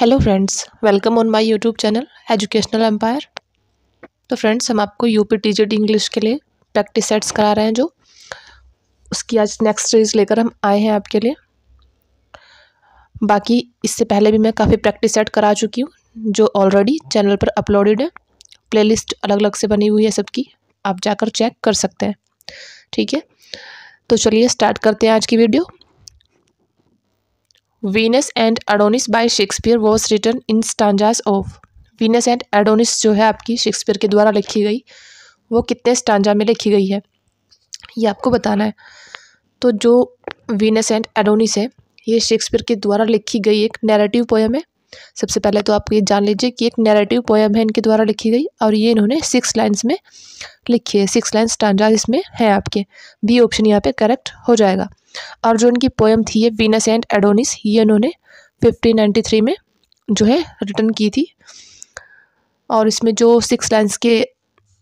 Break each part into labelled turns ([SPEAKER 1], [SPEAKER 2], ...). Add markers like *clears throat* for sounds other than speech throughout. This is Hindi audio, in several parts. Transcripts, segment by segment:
[SPEAKER 1] Hello friends welcome on my YouTube channel educational empire तो फ्रेंड्स हम आपको यूपी टी जी इंग्लिश के लिए प्रैक्टिस सेट्स करा रहे हैं जो उसकी आज नेक्स्ट सीरीज लेकर हम आए हैं आपके लिए बाकी इससे पहले भी मैं काफ़ी प्रैक्टिस सेट करा चुकी हूँ जो ऑलरेडी चैनल पर अपलोडेड है प्ले अलग अलग से बनी हुई है सबकी आप जाकर चेक कर सकते हैं ठीक है तो चलिए स्टार्ट करते हैं आज की video Venus and Adonis by Shakespeare was written in stanzas of Venus and Adonis जो है आपकी शेक्सपियर के द्वारा लिखी गई वो कितने स्टांजा में लिखी गई है ये आपको बताना है तो जो वीनस एंड एडोनिस है ये शेक्सपियर के द्वारा लिखी गई एक नैरेटिव पोएम है सबसे पहले तो आप ये जान लीजिए कि एक नैरेटिव पोएम है इनके द्वारा लिखी गई और ये इन्होंने सिक्स लाइन्स में लिखी है सिक्स लाइन स्टांजा इसमें है आपके बी ऑप्शन यहाँ पे करेक्ट हो जाएगा और जो उनकी पोएम थी ये वीनस एंड एडोनिस ये उन्होंने 1593 में जो है रिटर्न की थी और इसमें जो सिक्स लाइन्स के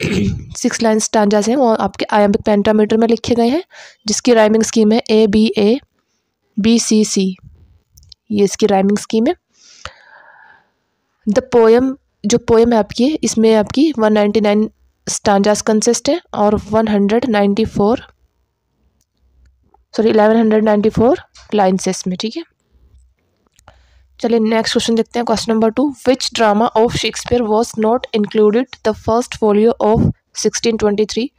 [SPEAKER 1] सिक्स लाइन्स स्टांजाज हैं वो आपके आयम्बिक पेंटामीटर में लिखे गए हैं जिसकी राइमिंग स्कीम है A B A B C C ये इसकी राइमिंग स्कीम है द पोएम जो पोएम है आपकी इसमें आपकी 199 स्टांजाज कंसिस्ट है और 194 sorry eleven hundred ninety four lines में ठीक है चलिए नेक्स्ट क्वेश्चन देखते हैं question number two which drama of Shakespeare was not included the first folio of sixteen twenty three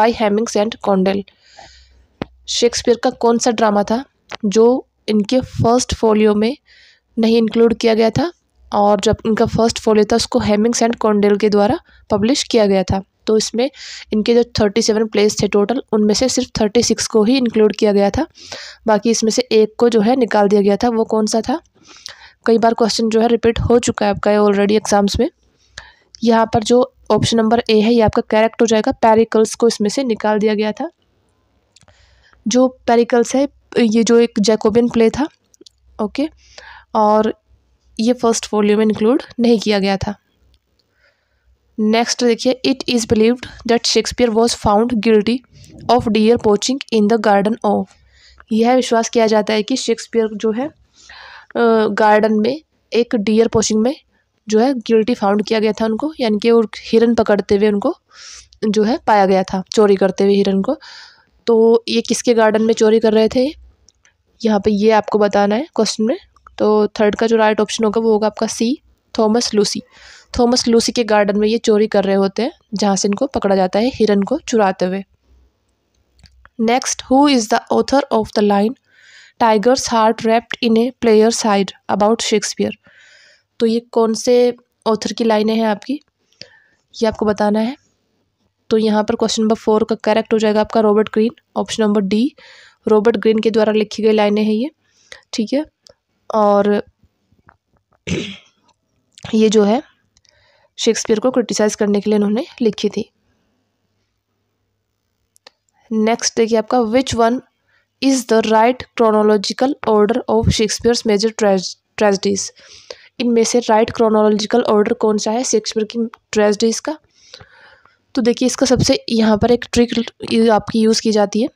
[SPEAKER 1] by Heminges and Condell Shakespeare का कौन सा ड्रामा था जो इनके फर्स्ट फोलियो में नहीं इंक्लूड किया गया था और जब इनका फर्स्ट फोलियो था उसको हेमिंग्स एंड कॉन्डेल के द्वारा पब्लिश किया गया था तो इसमें इनके जो थर्टी सेवन प्लेस थे टोटल उनमें से सिर्फ थर्टी सिक्स को ही इंक्लूड किया गया था बाकी इसमें से एक को जो है निकाल दिया गया था वो कौन सा था कई बार क्वेश्चन जो है रिपीट हो चुका है आपका ऑलरेडी एग्ज़ाम्स में यहाँ पर जो ऑप्शन नंबर ए है ये आपका करेक्ट हो जाएगा पेरिकल्स को इसमें से निकाल दिया गया था जो पेरिकल्स है ये जो एक जैकोबियन प्ले था ओके और ये फर्स्ट वॉल्यूम में इंक्लूड नहीं किया गया था नेक्स्ट देखिए it is believed that Shakespeare was found guilty of deer poaching in the garden of यह विश्वास किया जाता है कि शेक्सपियर जो है गार्डन में एक डियर पोचिंग में जो है गिल्टी फाउंड किया गया था उनको यानी कि हिरन पकड़ते हुए उनको जो है पाया गया था चोरी करते हुए हिरन को तो ये किसके गार्डन में चोरी कर रहे थे यहाँ पे ये आपको बताना है क्वेश्चन में तो थर्ड का जो राइट ऑप्शन होगा वो होगा आपका C Thomas Lucy Thomas Lucy के गार्डन में ये चोरी कर रहे होते हैं जहाँ से इनको पकड़ा जाता है हिरन को चुराते हुए next who is the author of the line tiger's heart wrapped in a player's hide about Shakespeare तो ये कौन से ऑथर की लाइनें हैं आपकी ये आपको बताना है तो यहाँ पर क्वेश्चन नंबर फोर का करेक्ट हो जाएगा आपका Robert Greene option number D Robert Greene के द्वारा लिखी गई लाइनें हैं ये ठीक है और ये जो है शेक्सपियर को क्रिटिसाइज़ करने के लिए उन्होंने लिखी थी नेक्स्ट देखिए आपका which one is the right chronological order of Shakespeare's major tragedies इनमें से राइट क्रोनोलॉजिकल ऑर्डर कौन सा है शेक्सपियर की ट्रेजडीज का तो देखिए इसका सबसे यहाँ पर एक ट्रिक आपकी यूज़ की जाती है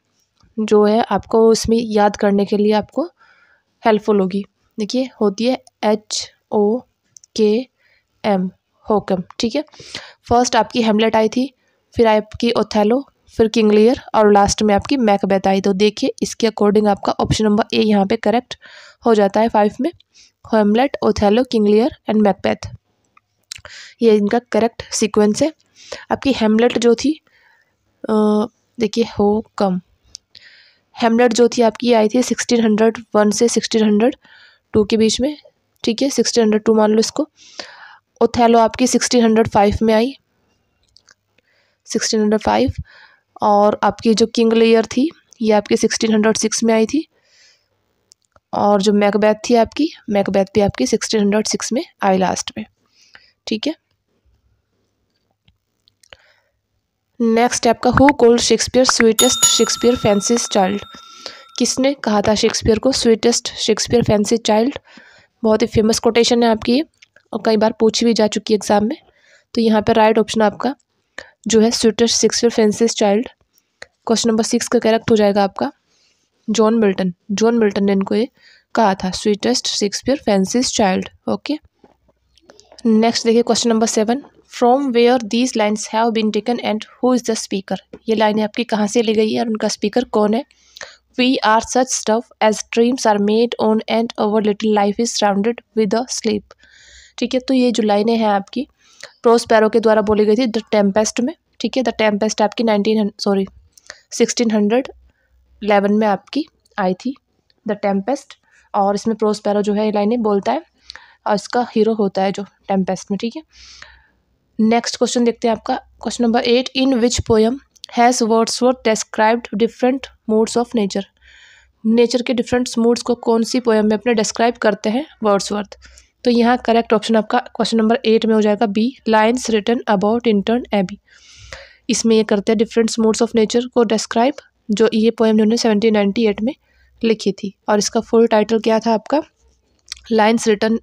[SPEAKER 1] जो है आपको इसमें याद करने के लिए आपको हेल्पफुल होगी देखिए होती है एच ओ के एम होकम ठीक है फर्स्ट आपकी हेमलेट आई थी फिर आपकी ओथेलो फिर किंग लियर और लास्ट में आपकी मैकबेथ आई तो देखिए इसके अकॉर्डिंग आपका ऑप्शन नंबर ए यहाँ पे करेक्ट हो जाता है फाइव में Hamlet Othello King Lear and Macbeth ये इनका करेक्ट सीक्वेंस है आपकी हेमलेट जो थी देखिए हो कम हेमलेट जो थी आपकी आई थी सिक्सटीन हंड्रेड वन से सिक्सटीन हंड्रेड टू के बीच में ठीक है सिक्सटीन हंड्रेड टू मान लो इसको ओथेलो आपकी सिक्सटीन हंड्रेड फाइव में आई सिक्सटीन हंड्रेड फाइव और आपकी जो किंग लेयर थी ये आपकी सिक्सटीन हंड्रेड सिक्स में आई थी और जो मैकबैथ थी आपकी मैकबैथ भी आपकी सिक्सटीन हंड्रेड सिक्स में आई लास्ट में ठीक है नेक्स्ट आपका who called Shakespeare sweetest Shakespeare fancy child किसने कहा था शेक्सपियर को स्वीटेस्ट शेक्सपियर फैंसी चाइल्ड बहुत ही फेमस कोटेशन है आपकी और कई बार पूछी भी जा चुकी है एग्ज़ाम में तो यहाँ पर राइट ऑप्शन आपका जो है sweetest Shakespeare fancy's child question number six का करेक्ट हो जाएगा आपका जॉन मिल्टन जॉन मिल्टन ने इनको ये कहा था sweetest Shakespeare fancy's child okay next देखिए question number seven from where these lines have been taken and who is the speaker ये लाइनें आपकी कहाँ से ली गई है और उनका स्पीकर कौन है we are such stuff as dreams are made on and our little life is surrounded with a sleep ठीक है तो ये जो लाइनें हैं आपकी प्रोस्पैरो के द्वारा बोली गई थी द टेम्पेस्ट में ठीक है द टेम्पेस्ट आपकी nineteen sorry sixteen hundred eleven में आपकी आई थी द टेम्पेस्ट और इसमें प्रोस्पैरो जो है ये लाइनें बोलता है और इसका हीरो होता है जो टेम्पेस्ट में ठीक है नेक्स्ट क्वेश्चन देखते हैं आपका question number eight in which poem has Wordsworth described different moods of nature nature के डिफरेंट मूड्स को कौन सी पोएम में अपने डिस्क्राइब करते हैं वर्ड्स वर्थ तो यहाँ करेक्ट ऑप्शन आपका क्वेश्चन नंबर एट में हो जाएगा B lines written about Tintern Abbey इसमें ये करते हैं डिफरेंट मोड्स ऑफ नेचर को डिस्क्राइब जो ये पोएम इन्होंने सेवनटीन नाइन्टी एट में लिखी थी और इसका फुल टाइटल क्या था आपका lines written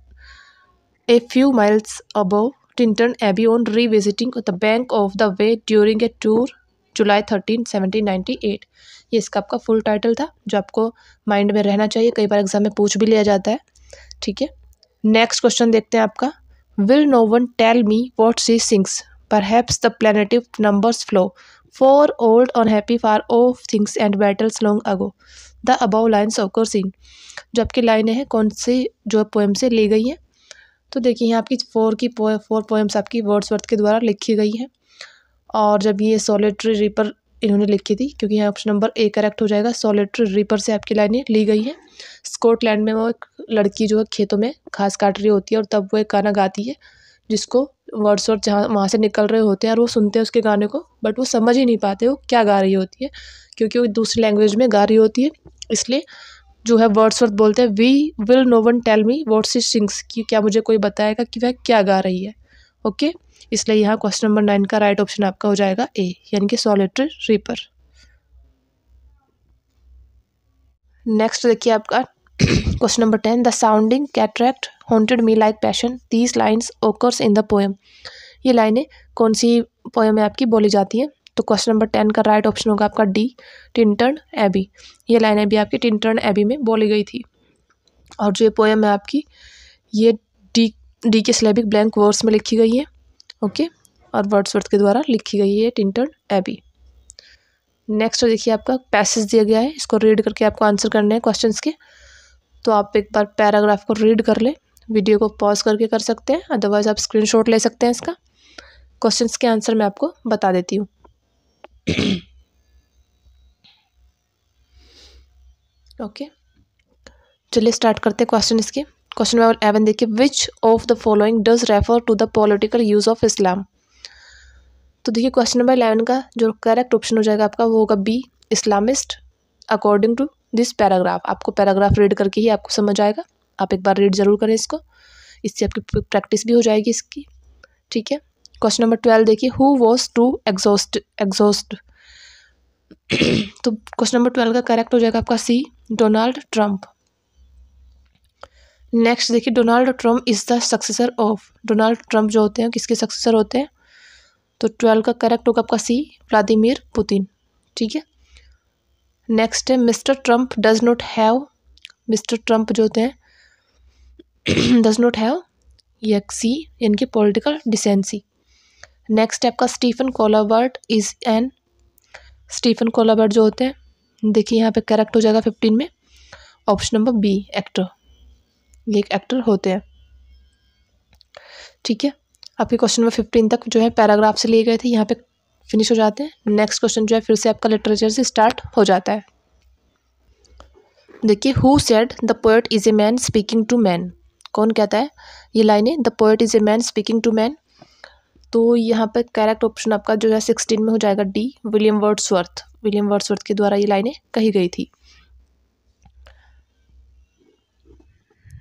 [SPEAKER 1] a few miles above Tintern Abbey on visiting the bank of the Wye during a tour July thirteen seventeen ninety eight ये इसका आपका फुल टाइटल था जो आपको माइंड में रहना चाहिए कई बार एग्जाम में पूछ भी लिया जाता है ठीक है नेक्स्ट क्वेश्चन देखते हैं आपका will no one tell me what she sings perhaps the plaintive numbers flow for old unhappy far off things and battles long ago the above lines of core sing जो आपकी लाइनें हैं कौन सी जो पोएम से ली गई हैं तो देखिए यहाँ आपकी फोर की पोए फोर पोएम्स आपकी वर्थ के द्वारा लिखी गई हैं और जब ये सोलिट्री रिपर इन्होंने लिखी थी क्योंकि यहाँ ऑप्शन नंबर ए करेक्ट हो जाएगा सॉलिटरी रीपर से आपकी लाइनें ली गई हैं स्कॉटलैंड में वो एक लड़की जो है खेतों में घास काट रही होती है और तब वो एक गाना गाती है जिसको वर्ड्स और जहाँ वहाँ से निकल रहे होते हैं और वो सुनते हैं उसके गाने को बट वो समझ ही नहीं पाते वो क्या गा रही होती है क्योंकि वो दूसरी लैंग्वेज में गा रही होती है इसलिए जो है वर्ड्स वर्थ बोलते हैं we will no one tell me words is sings कि क्या मुझे कोई बताएगा कि वह क्या गा रही है ओके okay? इसलिए यहाँ क्वेश्चन नंबर नाइन का राइट ऑप्शन आपका हो जाएगा ए यानी कि सॉलिटरी रीपर नेक्स्ट देखिए आपका question number ten the sounding cataract haunted me like passion these lines occurs in the poem ये लाइनें कौन सी पोएम में आपकी बोली जाती हैं तो क्वेश्चन नंबर टेन का राइट ऑप्शन होगा आपका डी टिंटर्न एबी ये लाइनें भी आपकी टिंटर्न एबी में बोली गई थी और जो ये पोएम है आपकी ये decasyllabic blank verse में लिखी गई है ओके और वर्ड्सवर्थ के द्वारा लिखी गई है टिंटर्ड एबी नेक्स्ट देखिए आपका पैसेज दिया गया है इसको रीड करके आपको आंसर करने हैं क्वेश्चन के तो आप एक बार पैराग्राफ को रीड कर ले वीडियो को पॉज करके कर सकते हैं अदरवाइज़ आप स्क्रीनशॉट ले सकते हैं इसका क्वेश्चंस के आंसर मैं आपको बता देती हूँ ओके चलिए स्टार्ट करते हैं क्वेश्चन इसके क्वेश्चन नंबर एवन देखिए which of the following does refer to the political use of Islam तो देखिए क्वेश्चन नंबर एलेवन का जो करेक्ट ऑप्शन हो जाएगा आपका वो होगा B Islamist according to this paragraph आपको पैराग्राफ रीड करके ही आपको समझ आएगा आप एक बार रीड ज़रूर करें इसको इससे आपकी प्रैक्टिस भी हो जाएगी इसकी ठीक है क्वेश्चन नंबर ट्वेल्व देखिए who was to exhaust exhaust तो क्वेश्चन नंबर ट्वेल्व का करेक्ट हो जाएगा आपका सी डोनाल्ड ट्रंप नेक्स्ट देखिए Donald Trump is the successor of Donald Trump जो होते हैं किसके सक्सेसर होते हैं तो ट्वेल्व का करेक्ट होगा आपका सी व्लादिमिर पुतिन ठीक है नेक्स्ट है Mister Trump does not have Mister Trump जो होते हैं डज नॉट हैव यक्सी यानी कि पॉलिटिकल डिसेंसी नेक्स्ट है आपका Stephen Colbert is an Stephen Colbert जो होते हैं देखिए यहाँ पे करेक्ट हो जाएगा फिफ्टीन में ऑप्शन नंबर बी एक्टर ये एक एक्टर होते हैं ठीक है आपके क्वेश्चन नंबर फिफ्टीन तक जो है पैराग्राफ से लिए गए थे यहाँ पे फिनिश हो जाते हैं नेक्स्ट क्वेश्चन जो है फिर से आपका लिटरेचर से स्टार्ट हो जाता है देखिए who said the poet is a man speaking to man कौन कहता है ये है the poet is a man speaking to man तो यहाँ पर करेक्ट ऑप्शन आपका जो है सिक्सटीन में हो जाएगा D William Wordsworth William Wordsworth के द्वारा ये लाइनें कही गई थी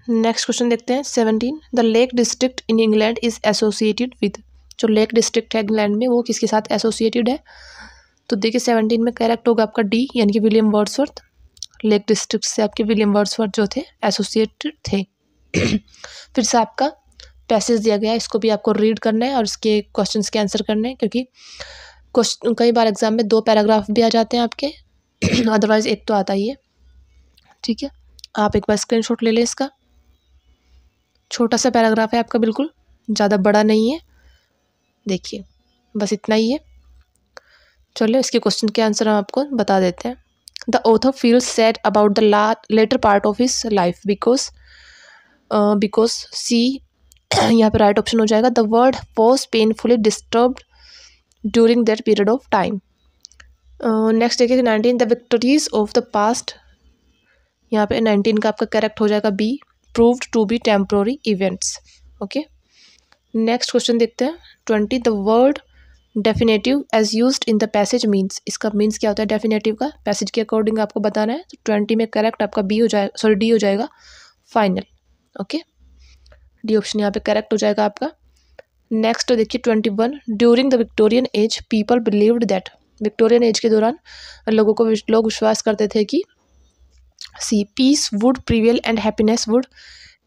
[SPEAKER 1] नेक्स्ट क्वेश्चन देखते हैं seventeen the Lake District in England is associated with जो लेक डिस्ट्रिक्ट है इंग्लैंड में वो किसके साथ एसोसिएटेड है तो देखिए सेवनटीन में करेक्ट होगा आपका डी यानी कि विलियम वर्ड्सवर्थ लेक डिस्ट्रिक्ट से आपके विलियम वर्ड्सवर्थ जो थे एसोसिएटेड थे *clears throat* फिर से आपका पैसेज दिया गया इसको भी आपको रीड करना है और इसके क्वेश्चन के आंसर करने हैं क्योंकि क्वेश्चन कई बार एग्जाम में दो पैराग्राफ भी आ जाते हैं आपके अदरवाइज़ *clears throat* एक तो आता ही है ठीक है आप एक बार स्क्रीनशॉट ले लें इसका छोटा सा पैराग्राफ है आपका बिल्कुल ज़्यादा बड़ा नहीं है देखिए बस इतना ही है चलो इसके क्वेश्चन के आंसर हम आपको बता देते हैं the author feel sad about the la later part of his life because because C यहाँ पे राइट ऑप्शन हो जाएगा the world was painfully disturb during that period of time next देखिए nineteen the victories of the past यहाँ पे नाइनटीन का आपका करेक्ट हो जाएगा B proved to be temporary events okay next question देखते हैं twenty the word definitive as use in the passage means इसका मीन्स क्या होता है डेफिनेटिव का पैसेज के अकॉर्डिंग आपको बताना है तो ट्वेंटी में करेक्ट आपका बी हो जाएगा सॉरी डी हो जाएगा फाइनल ओके डी ऑप्शन यहाँ पे करेक्ट हो जाएगा आपका नेक्स्ट तो देखिए twenty one during the Victorian age people believed that Victorian age के दौरान लोगों को लोग विश्वास करते थे कि C peace would prevail and happiness would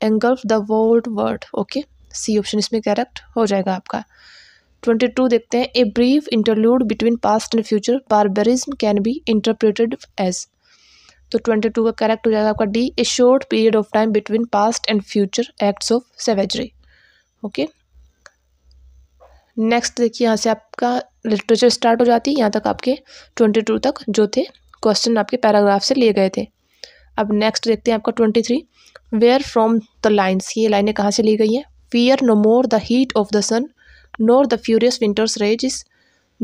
[SPEAKER 1] engulf the world world okay C option इसमें करेक्ट हो जाएगा आपका ट्वेंटी टू देखते हैं a brief interlude between past and future barbarism can be interpreted as तो ट्वेंटी टू का करेक्ट हो जाएगा आपका D a short period of time between past and future acts of savagery okay next देखिए यहाँ से आपका लिटरेचर स्टार्ट हो जाती है यहाँ तक आपके ट्वेंटी टू तक जो थे क्वेश्चन आपके पैराग्राफ से लिए गए थे अब नेक्स्ट देखते हैं आपका twenty three where from the lines ये लाइनें कहाँ से ली गई हैं fear no more the heat of the sun nor the furious winter's rages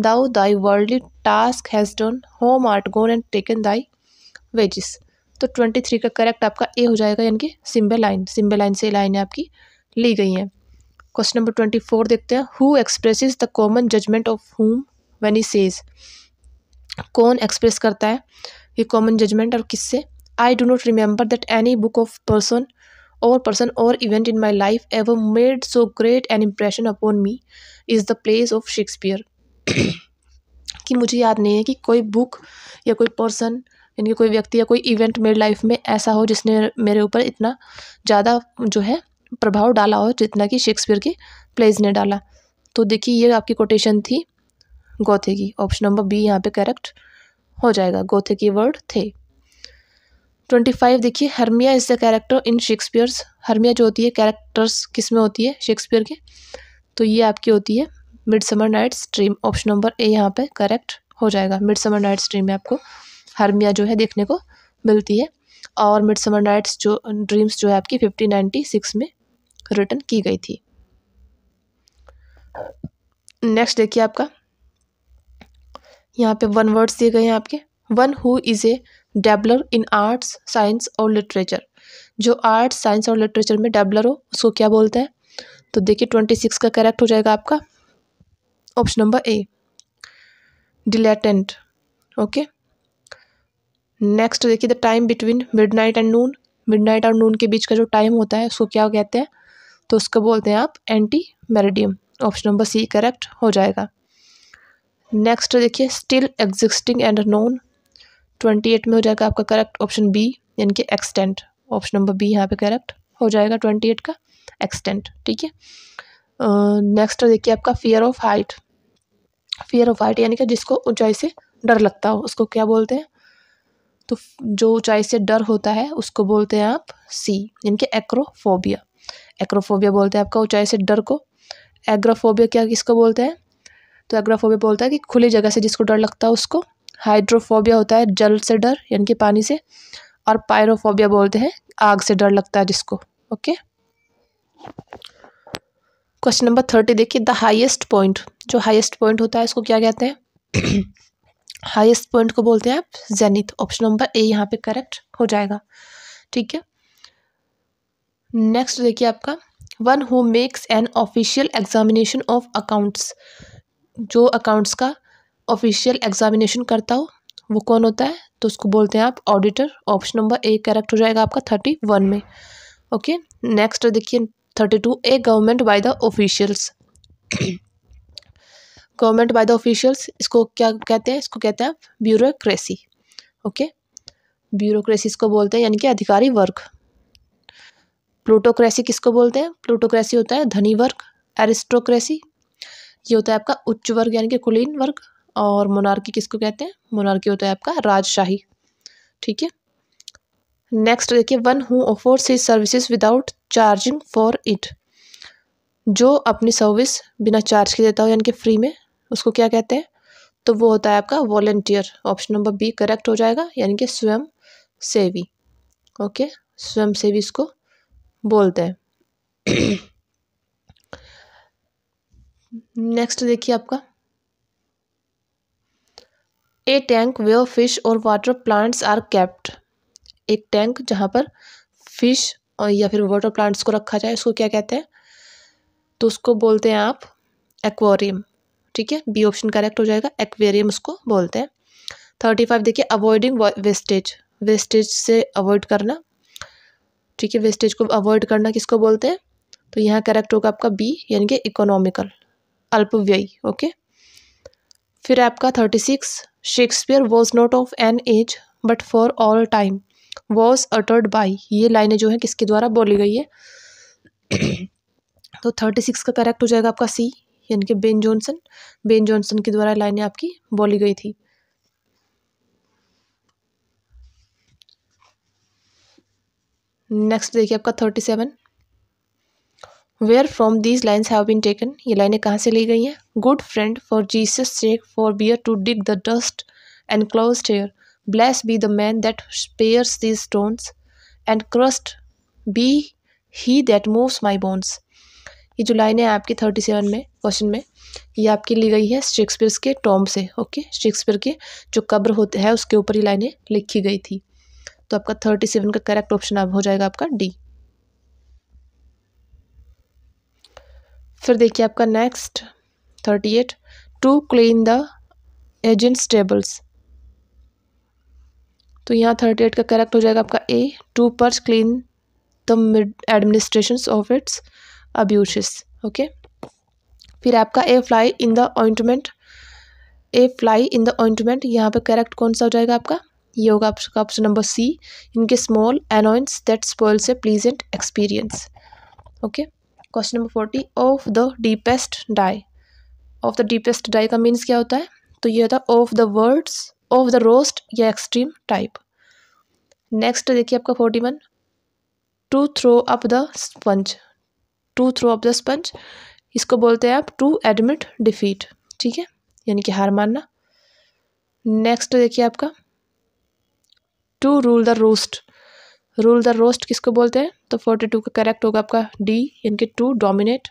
[SPEAKER 1] thou thy worldly task has done home art gone and taken thy wages तो ट्वेंटी थ्री का करेक्ट आपका ए हो जाएगा यानी कि सिम्बे लाइन सिम्बे लाइन से लाइनें आपकी ली गई हैं क्वेश्चन नंबर ट्वेंटी फोर देखते हैं who express the common judgment of whom when he says कौन एक्सप्रेस करता है ये कॉमन जजमेंट और किससे I do not remember that any book of person or person or event in my life ever made so great an impression upon me as the plays of Shakespeare कि मुझे याद नहीं है कि कोई बुक या कोई पर्सन यानी कि कोई व्यक्ति या कोई इवेंट मेरी लाइफ में ऐसा हो जिसने मेरे ऊपर इतना ज़्यादा जो है प्रभाव डाला हो जितना कि शेक्सपियर के प्लेज ने डाला तो देखिए ये आपकी कोटेशन थी गोथे की ऑप्शन नंबर बी यहाँ पे करेक्ट हो जाएगा गोथे की वर्ड थे ट्वेंटी फाइव देखिए Hermia is the character in Shakespeare's Hermia जो होती है कैरेक्टर्स किस में होती है शेक्सपियर के तो ये आपकी होती है midsummer night's dream option number A यहाँ पे करेक्ट हो जाएगा मिड समर नाइट्स ड्रीम में आपको हर्मिया जो है देखने को मिलती है और मिड समर नाइट्स जो ड्रीम्स जो है आपकी फिफ्टीन नाइन्टी सिक्स में रिटर्न की गई थी नेक्स्ट देखिए आपका यहाँ पे वन वर्ड्स दिए गए हैं आपके one who is a dabbler in arts science और लिटरेचर जो आर्ट्स साइंस और लिटरेचर में डेबलर हो उसको क्या बोलते हैं तो देखिए ट्वेंटी सिक्स का करेक्ट हो जाएगा आपका option number A dilettante okay next देखिए the time between midnight and noon midnight और नून के बीच का जो टाइम होता है उसको क्या कहते हैं तो उसको बोलते हैं आप ante meridiem option number C correct हो जाएगा नेक्स्ट तो देखिए still existing and known twenty eight में हो जाएगा आपका करेक्ट ऑप्शन बी यानी कि एक्सटेंट ऑप्शन नंबर बी यहाँ पे करेक्ट हो जाएगा ट्वेंटी एट का एक्सटेंट ठीक है नेक्स्ट देखिए आपका fear of height fear of height यानी कि जिसको ऊंचाई से डर लगता हो उसको क्या बोलते हैं तो जो ऊंचाई से डर होता है उसको बोलते हैं आप सी यानी कि एक्रोफोबिया एक्रोफोबिया बोलते हैं आपका ऊंचाई से डर को एग्रोफोबिया क्या किसको बोलते हैं तो एग्रोफोबिया बोलता है कि खुली जगह से जिसको डर लगता है उसको हाइड्रोफोबिया होता है जल से डर यानी कि पानी से और पायरोफोबिया बोलते हैं आग से डर लगता है जिसको ओके क्वेश्चन नंबर थर्टी देखिए द हाईएस्ट पॉइंट जो हाईएस्ट पॉइंट होता है इसको क्या कहते हैं हाईएस्ट *clears throat* पॉइंट को बोलते हैं आप जेनिथ ऑप्शन नंबर ए यहाँ पे करेक्ट हो जाएगा ठीक है नेक्स्ट देखिए आपका one who makes an official examination of accounts जो अकाउंट्स का ऑफिशियल एग्जामिनेशन करता हो वो कौन होता है तो उसको बोलते हैं आप auditor option number A correct हो जाएगा आपका थर्टी वन में ओके नेक्स्ट देखिए thirty two a government by the officials government by the officials इसको क्या कहते हैं इसको कहते हैं आप ब्यूरोक्रेसी ओके ब्यूरोक्रेसी इसको बोलते हैं यानी कि अधिकारी वर्ग प्लूटोक्रेसी किसको बोलते हैं प्लूटोक्रेसी होता है धनी वर्ग एरिस्टोक्रेसी ये होता है आपका उच्च वर्ग यानी कि कुलीन वर्ग और मोनार्की किसको कहते हैं मोनार्की होता है आपका राजशाही ठीक है नेक्स्ट देखिए one who offers his services without charging for it जो अपनी सर्विस बिना चार्ज के देता हो यानी कि फ्री में उसको क्या कहते हैं तो वो होता है आपका volunteer option number B correct हो जाएगा यानी कि स्वयं सेवी ओके स्वयं सेवी इसको बोलते हैं नेक्स्ट *coughs* देखिए आपका ए टैंक वे फिश और वाटर प्लांट्स आर कैप्ट एक टैंक जहाँ पर फिश और या फिर वाटर प्लांट्स को रखा जाए उसको क्या कहते हैं तो उसको बोलते हैं आप एक्वेरियम ठीक है बी ऑप्शन करेक्ट हो जाएगा एक्वेरियम उसको बोलते हैं थर्टी फाइव देखिए अवॉइडिंग वेस्टेज वेस्टेज से अवॉइड करना ठीक है वेस्टेज को अवॉइड करना किसको बोलते हैं तो यहाँ करेक्ट होगा आपका बी यानी कि इकोनॉमिकल अल्पव्ययी ओके फिर आपका thirty six Shakespeare was not of an age but for all time was uttered by ये लाइनें जो हैं किसके द्वारा बोली गई है तो थर्टी सिक्स का करेक्ट हो जाएगा आपका सी यानी कि बेन जॉनसन बेन जॉनसन के द्वारा लाइनें आपकी बोली गई थी नेक्स्ट देखिए आपका thirty seven where from these lines have been taken ये लाइनें कहाँ से ली गई हैं good friend for Jesus sake forbear to dig the dust enclosed here blest be the man that spares these stones and cursed be he that moves my bones ये जो लाइनें आपकी थर्टी सेवन में क्वेश्चन में ये आपकी ली गई है शेक्सपियर के टॉम से ओके शेक्सपियर के जो कब्र होते हैं उसके ऊपर ये लाइनें लिखी गई थी तो आपका थर्टी सेवन का करेक्ट ऑप्शन अब हो जाएगा आपका डी फिर देखिए आपका next thirty eight to clean the Augean stables तो यहाँ थर्टी एट का करेक्ट हो जाएगा आपका A to purge clean the administration of its abuses okay फिर आपका A fly in the ointment a fly in the ointment यहाँ पे करेक्ट कौन सा हो जाएगा आपका ये होगा आपका ऑप्शन नंबर सी इनके small annoyances that spoils a pleasant experience okay question number forty of the deepest dye of the deepest dye का मीन्स क्या होता है तो ये होता है ऑफ द वर्ड्स ऑफ द रोस्ट या एक्सट्रीम टाइप नेक्स्ट देखिए आपका forty one to throw up the sponge to throw up the sponge इसको बोलते हैं आप टू एडमिट डिफीट ठीक है यानी कि हार मानना नेक्स्ट देखिए आपका to rule the roost rule the roost किसको बोलते हैं तो फोर्टी टू का करेक्ट होगा आपका डी यानी कि टू डोमिनेट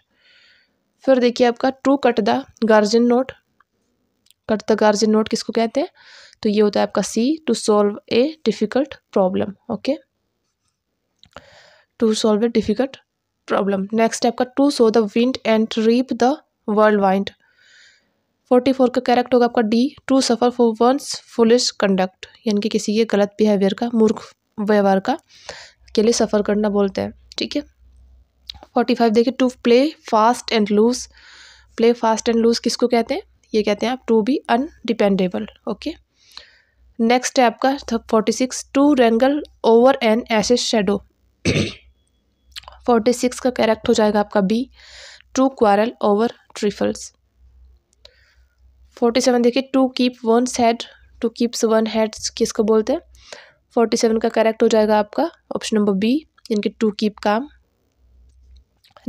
[SPEAKER 1] फिर देखिए आपका to cut the Gordian knot cut the Gordian knot किसको कहते हैं तो ये होता है आपका C to solve a difficult problem okay to solve a difficult problem next है आपका to sow the wind and reap the whirlwind forty four का करेक्ट होगा आपका D to suffer for one's foolish conduct यानी कि किसी के गलत बिहेवियर का मूर्ख व्यवहार का के लिए सफ़र करना बोलते हैं ठीक है फोर्टी फाइव देखिए to play fast and loose play fast and loose किसको कहते हैं ये कहते हैं आप to be undependable okay next है आपका forty six to wrangle over an ass's shadow forty six का करेक्ट हो जाएगा आपका B to quarrel over trifles forty seven देखिए to keep one's head to keeps one's heads किसको बोलते हैं फोर्टी सेवन का करेक्ट हो जाएगा आपका ऑप्शन नंबर बी कि टू कीप काम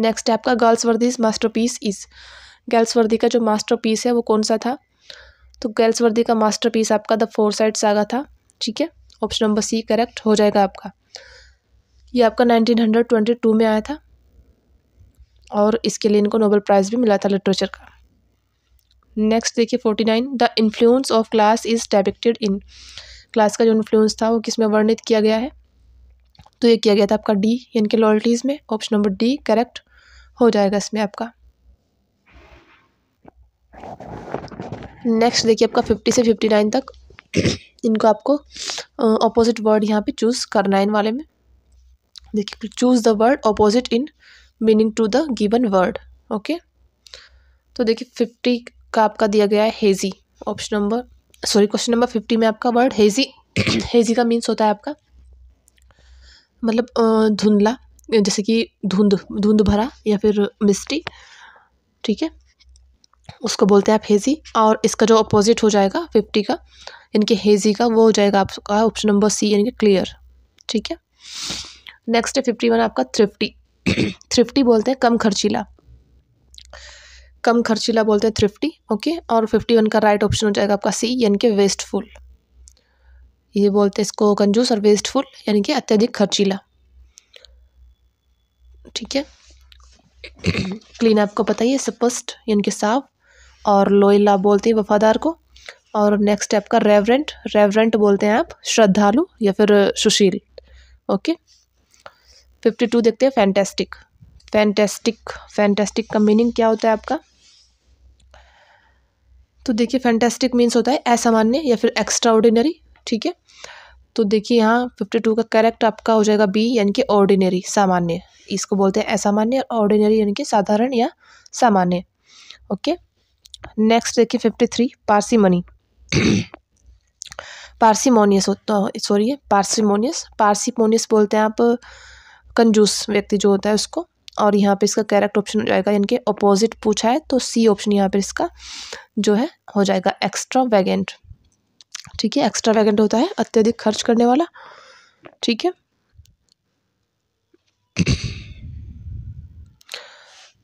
[SPEAKER 1] नेक्स्ट है आपका Galsworthy's masterpiece is Galsworthy का जो मास्टर पीस है वो कौन सा था तो गर्ल्स वर्दी का मास्टर पीस आपका द फोर साइड सागा था ठीक है ऑप्शन नंबर सी करेक्ट हो जाएगा आपका ये आपका नाइनटीन हंड्रेड ट्वेंटी टू में आया था और इसके लिए इनको नोबल प्राइज़ भी मिला था लिटरेचर का नेक्स्ट देखिए forty nine the influence of class is depicted in class का जो इन्फ्लुएंस था वो किस में वर्णित किया गया है तो ये किया गया था आपका डी यानी कि लॉयल्टीज़ में ऑप्शन नंबर डी करेक्ट हो जाएगा इसमें आपका नेक्स्ट देखिए आपका फिफ्टी से फिफ्टी नाइन तक इनको आपको ऑपोजिट वर्ड यहाँ पे चूज़ करना है इन वाले में देखिए choose the word opposite in meaning to the given word okay तो देखिए फिफ्टी का आपका दिया गया है hazy option number sorry question number fifty में आपका वर्ड हेजी हेजी का मीन्स होता है आपका मतलब धुंधला जैसे कि धुंध धुंध भरा या फिर मिस्टी ठीक है उसको बोलते हैं आप हेजी और इसका जो अपोजिट हो जाएगा फिफ्टी का यानी कि हेजी का वो हो जाएगा आपका ऑप्शन नंबर सी यानी कि क्लियर ठीक है नेक्स्ट है फिफ्टी वन आपका थ्रिफ्टी थ्रिफ्टी *coughs* बोलते हैं कम खर्चीला कम खर्चीला बोलते हैं थ्रिफ्टी ओके और फिफ्टी वन का राइट ऑप्शन हो जाएगा आपका सी यानी कि वेस्टफुल ये बोलते हैं इसको कंजूस और वेस्टफुल यानी कि अत्यधिक खर्चीला ठीक है क्लीन *coughs* आपको पता ही है स्पष्ट यानी कि साफ और लोयला बोलते हैं वफादार को और नेक्स्ट आपका रेवरेंट रेवरेंट बोलते हैं आप श्रद्धालु या फिर सुशील ओके फिफ्टी टू देखते हैं फैंटेस्टिक फैंटेस्टिक फैंटेस्टिक का मीनिंग क्या होता है आपका तो देखिए फैंटेस्टिक मीन्स होता है असामान्य या फिर एक्स्ट्रा ऑर्डिनरी ठीक है तो देखिए यहाँ फिफ्टी टू का करेक्ट आपका हो जाएगा बी यानी कि ऑर्डिनरी सामान्य इसको बोलते हैं असामान्य और ऑर्डिनरी यानी कि साधारण या सामान्य ओके नेक्स्ट देखिए fifty three parsimony parsimonious होता सॉरी है पारसीमोनियस पारसीमोनियस बोलते हैं आप कंजूस व्यक्ति जो होता है उसको और यहाँ पे इसका करेक्ट ऑप्शन हो जाएगा यानी कि अपोजिट पूछा है तो सी ऑप्शन यहाँ पर इसका जो है हो जाएगा एक्स्ट्रा वैगेंट ठीक है एक्स्ट्रा वैगेंट होता है अत्यधिक खर्च करने वाला ठीक है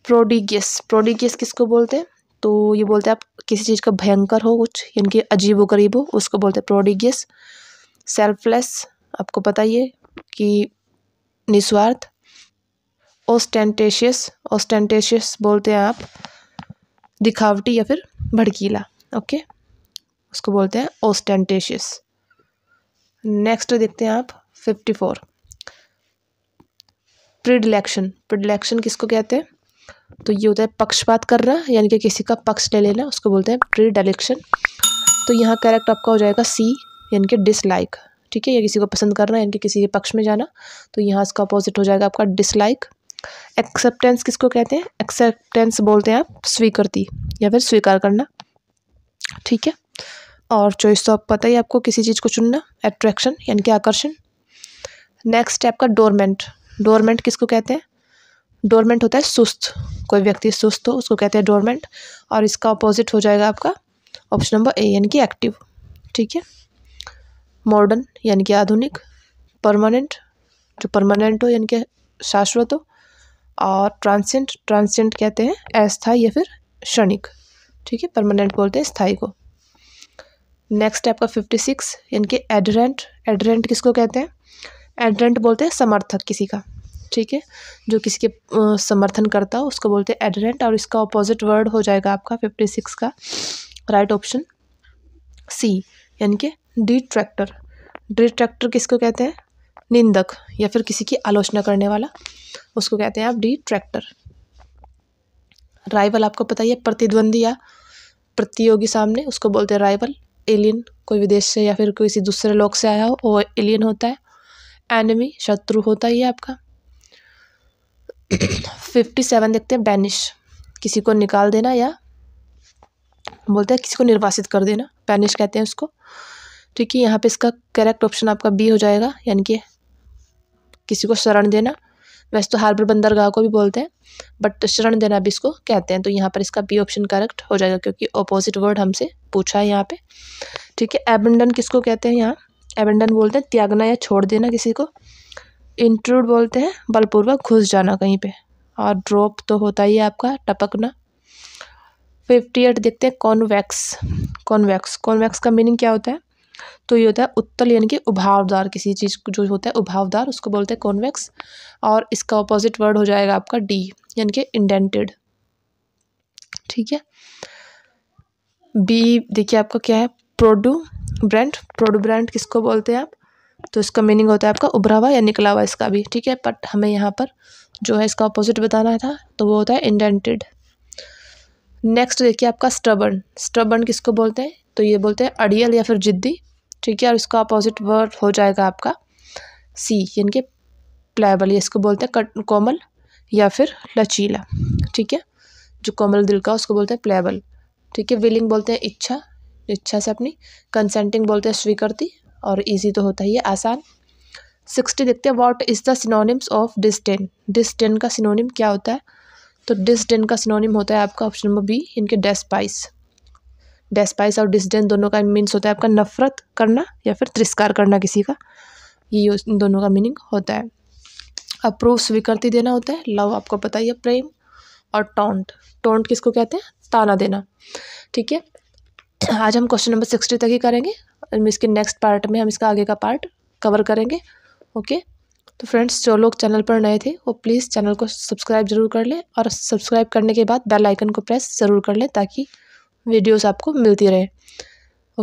[SPEAKER 1] प्रोडिगियस प्रोडिगियस किसको बोलते हैं तो ये बोलते हैं आप किसी चीज़ का भयंकर हो कुछ यानी कि अजीब गरीब हो उसको बोलते हैं प्रोडिगियस सेल्फलेस आपको पता ही है कि निस्वार्थ ओस्टेंटेशियस ओस्टेंटेशियस बोलते हैं आप दिखावटी या फिर भड़कीला ओके उसको बोलते हैं ओस्टेंटेशियस नेक्स्ट देखते हैं आप फिफ्टी फोर प्रिडिलेक्शन प्रिडिलेक्शन किसको कहते हैं तो ये होता है पक्षपात करना यानी कि किसी का पक्ष ले लेना उसको बोलते हैं प्रिडिलेक्शन तो यहाँ करेक्ट आपका हो जाएगा सी यानी कि डिसलाइक ठीक है या किसी को पसंद करना यानी कि किसी के पक्ष में जाना तो यहाँ इसका अपोजिट हो जाएगा आपका डिसलाइक एक्सेप्टेंस किसको कहते हैं एक्सेप्टेंस बोलते हैं आप स्वीकृति या फिर स्वीकार करना ठीक है और चॉइस तो आप पता ही आपको किसी चीज़ को चुनना एट्रैक्शन यानी कि आकर्षण नेक्स्ट स्टेप आपका डोरमेंट डोरमेंट किसको कहते हैं डोरमेंट होता है सुस्त कोई व्यक्ति सुस्त हो उसको कहते हैं डोरमेंट और इसका अपोजिट हो जाएगा आपका ऑप्शन नंबर ए यानी कि एक्टिव ठीक है मॉडर्न यानी कि आधुनिक परमानेंट जो परमानेंट हो यानी कि शाश्वत हो और ट्रांसेंट ट्रांसेंट कहते हैं अस्थाई या फिर क्षणिक ठीक है परमानेंट बोलते हैं स्थाई को नेक्स्ट है आपका फिफ्टी सिक्स यानी कि एडरेंट एडरेंट किसको कहते हैं एडरेंट बोलते हैं समर्थक किसी का ठीक है जो किसी के समर्थन करता हो उसको बोलते हैं एडरेंट और इसका ऑपोजिट वर्ड हो जाएगा आपका फिफ्टी सिक्स का राइट ऑप्शन सी यानी कि डी ट्रैक्टर डी ट्रैक्टर किसको कहते हैं निंदक या फिर किसी की आलोचना करने वाला उसको कहते हैं आप डी ट्रैक्टर राइवल आपको पता ही है प्रतिद्वंदी या प्रतियोगी सामने उसको बोलते हैं राइवल एलियन कोई विदेश से या फिर किसी दूसरे लोग से आया हो वो एलियन होता है एनिमी शत्रु होता ही है आपका फिफ्टी सेवन देखते हैं बैनिश किसी को निकाल देना या बोलते हैं किसी को निर्वासित कर देना बैनिश कहते हैं उसको ठीक है यहाँ पे इसका करेक्ट ऑप्शन आपका बी हो जाएगा यानी कि किसी को शरण देना वैसे तो हार्बर बंदरगाह को भी बोलते हैं बट शरण देना भी इसको कहते हैं तो यहाँ पर इसका बी ऑप्शन करेक्ट हो जाएगा क्योंकि ऑपोजिट वर्ड हमसे पूछा है यहाँ पे ठीक है एबंडन किसको कहते हैं यहाँ एबेंडन बोलते हैं त्यागना या छोड़ देना किसी को इंट्रूड बोलते हैं बलपूर्वक घुस जाना कहीं पर और ड्रॉप तो होता ही है आपका टपकना फिफ्टी एट देखते हैं कॉन्वैक्स कॉन्वैक्स कॉन्वैक्स का मीनिंग क्या होता है तो ये होता है उत्तल यानी कि उभावदार किसी चीज़ जो होता है उभावदार उसको बोलते हैं कॉन्वेक्स और इसका अपोजिट वर्ड हो जाएगा आपका डी यानी कि इंडेंटेड ठीक है बी देखिए आपका क्या है प्रोडू ब्रांड प्रोडू ब्रांड किसको बोलते हैं आप तो इसका मीनिंग होता है आपका उभरा हुआ या निकला हुआ इसका भी ठीक है बट हमें यहाँ पर जो है इसका अपोजिट बताना था तो वो होता है इंडेंटेड नेक्स्ट देखिए आपका स्टबर्न स्टबर्न किसको बोलते हैं तो ये बोलते हैं अड़ियल या फिर जिद्दी ठीक है और इसका अपोजिट वर्ड हो जाएगा आपका सी यानी कि प्लायबल इसको बोलते हैं कट कोमल या फिर लचीला ठीक है जो कोमल दिल का उसको बोलते हैं प्लेबल ठीक है विलिंग बोलते हैं इच्छा इच्छा से अपनी कंसेंटिंग बोलते हैं स्वीकृति और इजी तो होता ही है आसान सिक्सटी देखते हैं what is the synonyms of disdain disdain का सिनोनिम क्या होता है तो डिस्टेन का सिनोनिम होता है आपका ऑप्शन नंबर बी इनके डेस्पाइस डेस्पाइस और डिसडेंस दोनों का मीन्स होता है आपका नफ़रत करना या फिर तिरस्कार करना किसी का ये इन दोनों का मीनिंग होता है अप्रूव स्वीकृति देना होता है लव आपको पता ही है प्रेम और टोंट टोंट किसको कहते हैं ताना देना ठीक है आज हम क्वेश्चन नंबर सिक्सटी तक ही करेंगे इसके नेक्स्ट पार्ट में हम इसका आगे का पार्ट कवर करेंगे ओके तो फ्रेंड्स जो लोग चैनल पर नए थे वो प्लीज़ चैनल को सब्सक्राइब जरूर कर लें और सब्सक्राइब करने के बाद बेल आइकन को प्रेस ज़रूर कर लें ताकि वीडियोस आपको मिलती रहे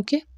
[SPEAKER 1] ओके